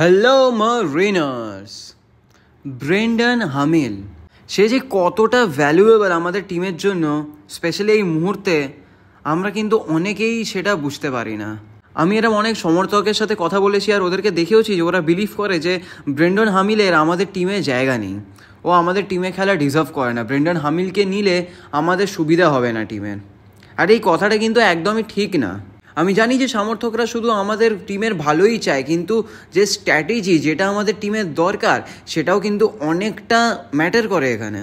hello mariners Brendan Hamill সে যে কতটা ভ্যালুয়েবল আমাদের টিমের জন্য স্পেশালি এই মুহূর্তে আমরা কিন্তু অনেকেই সেটা বুঝতে পারি না আমি এরকম অনেক সমর্থকের সাথে কথা বলেছি আর ওদেরকে দেখেওছি যে ওরা বিলিভ করে যে ব্রেন্ডন হামিলের আমাদের টিমে জায়গা নেই ও আমাদের টিমে খেলা ডিজার্ভ করে না ব্রেন্ডন হামিলকে নিলে আমাদের সুবিধা হবে না টিমের আর এই কথাটা কিন্তু একদমই ঠিক না আমি জানি যে সমর্থকরা শুধু আমাদের টিমের ভালোই চায় কিন্তু যে স্ট্র্যাটেজি যেটা আমাদের টিমের দরকার সেটাও কিন্তু অনেকটা ম্যাটার করে এখানে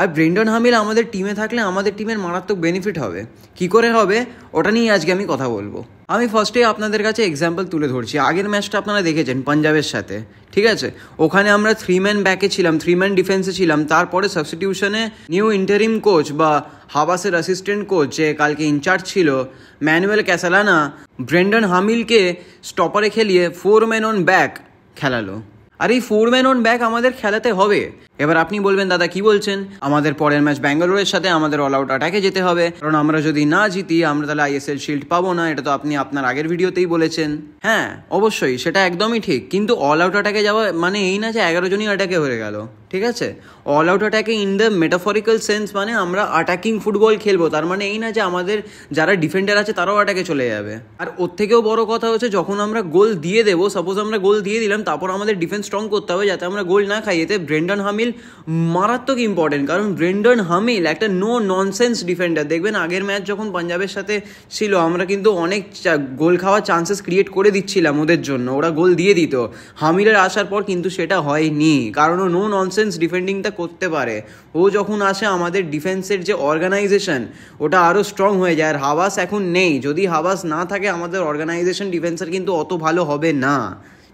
আর ব্রেন্ডন হামিল আমাদের টিমে থাকলে আমাদের টিমের মারাত্মক বেনিফিট হবে কি করে হবে ওটা নিয়ে আজকে আমি কথা বলবো আমি ফার্স্টে আপনাদের কাছে এক্সাম্পল তুলে ধরছি আগের ম্যাচটা আপনারা দেখেছেন পাঞ্জাবের সাথে ঠিক আছে ওখানে আমরা থ্রি ম্যান ব্যাকে ছিলাম থ্রি ম্যান ডিফেন্সে ছিলাম তারপরে সাবস্টিটিউশনে নিউ ইন্টারিম কোচ বা হাবাসের অ্যাসিস্ট্যান্ট কোচ যে কালকে ইনচার্জ ছিল ম্যানুয়েল ক্যাসালানা ব্রেন্ডন হামিলকে স্টপারে খেলিয়ে ফোর ম্যান অন ব্যাক খেলালো আর এই ফোর ম্যান অন ব্যাক আমাদের খেলাতে হবে এবার আপনি বলবেন দাদা কি বলছেন আমাদের পরের ম্যাচ ব্যাঙ্গালোরের সাথে আমাদের অল আউট অ্যাটাকে যেতে হবে কারণ আমরা যদি না জিতি আমরা তাহলে আইএসএল শিল্ড পাবো না এটা তো আপনি আপনার আগের ভিডিওতেই বলেছেন হ্যাঁ অবশ্যই সেটা একদমই ঠিক কিন্তু অল আউট অ্যাটাকে যাওয়া মানে এই না যে এগারো জনই অ্যাটাকে হয়ে গেল ঠিক আছে অল আউট অ্যাটাকে ইন দ্য মেটাফরিক্যাল সেন্স মানে আমরা অ্যাটাকিং ফুটবল খেলবো তার মানে এই না যে আমাদের যারা ডিফেন্ডার আছে তারাও অ্যাটাকে চলে যাবে আর ওর থেকেও বড় কথা হচ্ছে যখন আমরা গোল দিয়ে দেবো সাপোজ আমরা গোল দিয়ে দিলাম তারপর আমাদের ডিফেন্স স্ট্রং করতে হবে যাতে আমরা গোল না খাই এতে ব্রেন্ডন হামিল মারাত্মক ইম্পর্টেন্ট কারণ ব্রেন্ডন হামিল একটা নো ননসেন্স ডিফেন্ডার দেখবেন আগের ম্যাচ যখন পাঞ্জাবের সাথে ছিল আমরা কিন্তু অনেক গোল খাওয়ার চান্সেস ক্রিয়েট করে দিচ্ছিলাম ওদের জন্য ওরা গোল দিয়ে দিত হামিলের আসার পর কিন্তু সেটা হয়নি কারণ ও নো ননসেন্স সেন্স ডিফেন্ডিংটা করতে পারে ও যখন আসে আমাদের ডিফেন্সের যে অর্গানাইজেশন ওটা আরও স্ট্রং হয়ে যায় আর হাওয়াস এখন নেই যদি হাওয়াস না থাকে আমাদের অর্গানাইজেশন ডিফেন্সের কিন্তু অত ভালো হবে না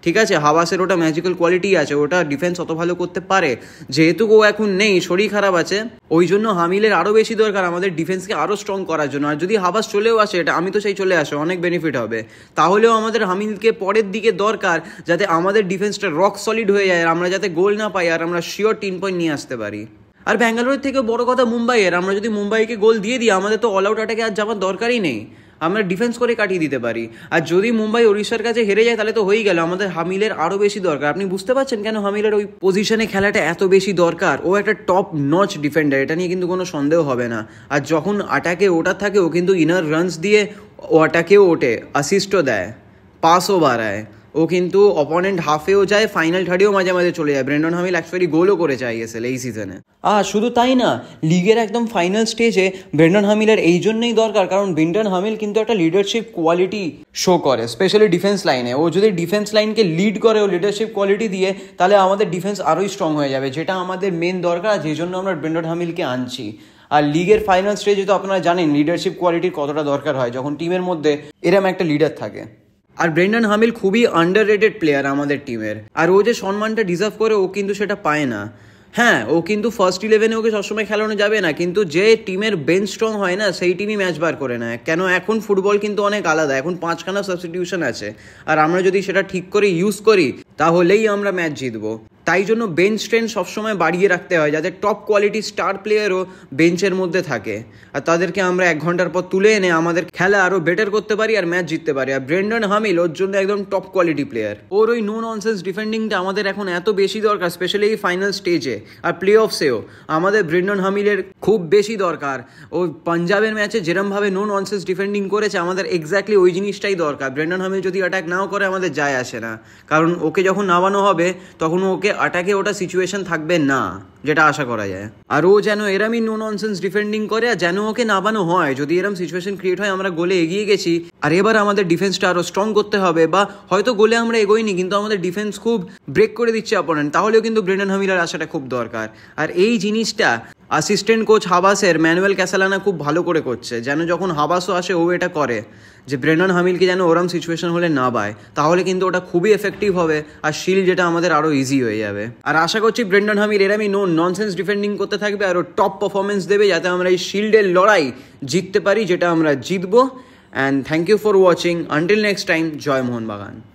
ঠিক আছে হাওয়াসের ওটা ম্যাজিক্যাল কোয়ালিটি আছে ওটা ডিফেন্স অত ভালো করতে পারে যেহেতু ও এখন নেই শরীর খারাপ আছে ওই জন্য হামিলের আরও বেশি দরকার আমাদের ডিফেন্সকে আরও স্ট্রং করার জন্য আর যদি হাবাস চলেও আসে এটা আমি তো সেই চলে আসে অনেক বেনিফিট হবে তাহলেও আমাদের হামিলকে পরের দিকে দরকার যাতে আমাদের ডিফেন্সটা রক সলিড হয়ে যায় আর আমরা যাতে গোল না পাই আর আমরা শিওর টিন পয়েন্ট নিয়ে আসতে পারি আর ব্যাঙ্গালোরের থেকে বড় কথা মুম্বাইয়ের আমরা যদি মুম্বাইকে গোল দিয়ে দিই আমাদের তো অল আউট অ্যাটাকে আর যাওয়ার দরকারই নেই আমরা ডিফেন্স করে কাটিয়ে দিতে পারি আর যদি মুম্বাই উড়িষ্যার কাছে হেরে যায় তাহলে তো হয়েই গেল আমাদের হামিলের আরও বেশি দরকার আপনি বুঝতে পারছেন কেন হামিলের ওই পজিশনে খেলাটা এত বেশি দরকার ও একটা টপ নচ ডিফেন্ডার এটা নিয়ে কিন্তু কোনো সন্দেহ হবে না আর যখন আটাকে ওটা থাকে ও কিন্তু ইনার রানস দিয়ে ও আটাকেও ওঠে অ্যাসিস্টও দেয় পাসও বাড়ায় ও কিন্তু অপোনেন্ট হাফেও যায় ফাইনাল থার্ডেও মাঝে মাঝে চলে যায় ব্রেন্ডন হামিল অ্যাকচুয়ালি গোলও করে যায় আইএসএল এই সিজনে আর শুধু তাই না লিগের একদম ফাইনাল স্টেজে ব্রেন্ডন হামিলের এই জন্যই দরকার কারণ ব্রেন্ডন হামিল কিন্তু একটা লিডারশিপ কোয়ালিটি শো করে স্পেশালি ডিফেন্স লাইনে ও যদি ডিফেন্স লাইনকে লিড করে ও লিডারশিপ কোয়ালিটি দিয়ে তাহলে আমাদের ডিফেন্স আরোই স্ট্রং হয়ে যাবে যেটা আমাদের মেন দরকার যে জন্য আমরা ব্রেন্ডন হামিলকে আনছি আর লিগের ফাইনাল স্টেজে তো আপনারা জানেন লিডারশিপ কোয়ালিটির কতটা দরকার হয় যখন টিমের মধ্যে এরম একটা লিডার থাকে আর ব্রেন্ডন হামিল খুবই আন্ডার প্লেয়ার আমাদের টিমের আর ও যে সম্মানটা ডিজার্ভ করে ও কিন্তু সেটা পায় না হ্যাঁ ও কিন্তু ফার্স্ট ইলেভেনে ওকে সবসময় খেলানো যাবে না কিন্তু যে টিমের বেঞ্চ স্ট্রং হয় না সেই টিমই ম্যাচ বার করে নেয় কেন এখন ফুটবল কিন্তু অনেক আলাদা এখন পাঁচখানা সাবস্টিটিউশন আছে আর আমরা যদি সেটা ঠিক করে ইউজ করি তাহলেই আমরা ম্যাচ জিতবো তাই জন্য বেঞ্চ স্ট্রেন সবসময় বাড়িয়ে রাখতে হয় যাতে টপ কোয়ালিটি স্টার প্লেয়ারও বেঞ্চের মধ্যে থাকে আর তাদেরকে আমরা এক ঘন্টার পর তুলে এনে আমাদের খেলা আরও বেটার করতে পারি আর ম্যাচ জিততে পারি আর ব্রেন্ডন হামিল ওর জন্য একদম টপ কোয়ালিটি প্লেয়ার ওর ওই নো নন্সেন্স ডিফেন্ডিংটা আমাদের এখন এত বেশি দরকার স্পেশালি এই ফাইনাল স্টেজে আর প্লে অফসেও আমাদের ব্রেন্ডন হামিলের খুব বেশি দরকার ও পাঞ্জাবের ম্যাচে যেরমভাবে নো নন্সেন্স ডিফেন্ডিং করেছে আমাদের এক্স্যাক্টলি ওই জিনিসটাই দরকার ব্রেন্ডন হামিল যদি অ্যাটাক নাও করে আমাদের যায় আসে না কারণ ওকে যখন নামানো হবে তখন ওকে আটাকে ওটা সিচুয়েশন থাকবে না যেটা আশা করা যায় আর ও যেন এরমই নো ননসেন্স ডিফেন্ডিং করে আর যেন ওকে নামানো হয় যদি এরম সিচুয়েশন ক্রিয়েট হয় আমরা গোলে এগিয়ে গেছি আর এবার আমাদের ডিফেন্সটা আরও স্ট্রং করতে হবে বা হয়তো গোলে আমরা এগোইনি কিন্তু আমাদের ডিফেন্স খুব ব্রেক করে দিচ্ছে অপোনেন্ট তাহলেও কিন্তু ব্রেন্ডন হামিলার আশাটা খুব দরকার আর এই জিনিসটা অ্যাসিস্ট্যান্ট কোচ হাবাসের ম্যানুয়াল ক্যাসালানা খুব ভালো করে করছে যেন যখন হাবাসও আসে ও এটা করে যে ব্রেনন হামিলকে যেন ওরম সিচুয়েশন হলে না পায় তাহলে কিন্তু ওটা খুবই এফেক্টিভ হবে আর শিল যেটা আমাদের আরও ইজি হয়ে যাবে আর আশা করছি ব্রেন্ডন হামিল এরামই নো ননসেন্স ডিফেন্ডিং করতে থাকবে আরও টপ পারফরমেন্স দেবে যাতে আমরা এই শিল্ডের লড়াই জিততে পারি যেটা আমরা জিতবো and thank you for watching until next time জয় মোহন বাগান